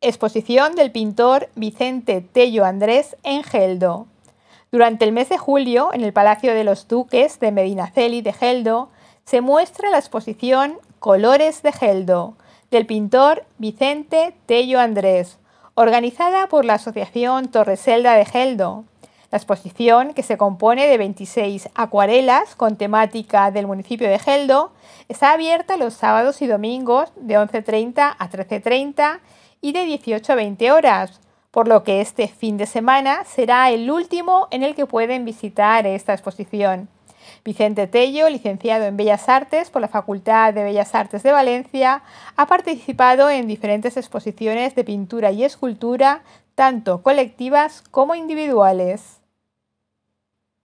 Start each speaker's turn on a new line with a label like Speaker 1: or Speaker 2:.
Speaker 1: Exposición del pintor Vicente Tello Andrés en Geldo. Durante el mes de julio, en el Palacio de los Duques de Medinaceli de Geldo, se muestra la exposición Colores de Geldo del pintor Vicente Tello Andrés, organizada por la Asociación Torreselda de Geldo. La exposición, que se compone de 26 acuarelas con temática del municipio de Geldo, está abierta los sábados y domingos de 11.30 a 13.30 y de 18 a 20 horas, por lo que este fin de semana será el último en el que pueden visitar esta exposición. Vicente Tello, licenciado en Bellas Artes por la Facultad de Bellas Artes de Valencia, ha participado en diferentes exposiciones de pintura y escultura, tanto colectivas como individuales.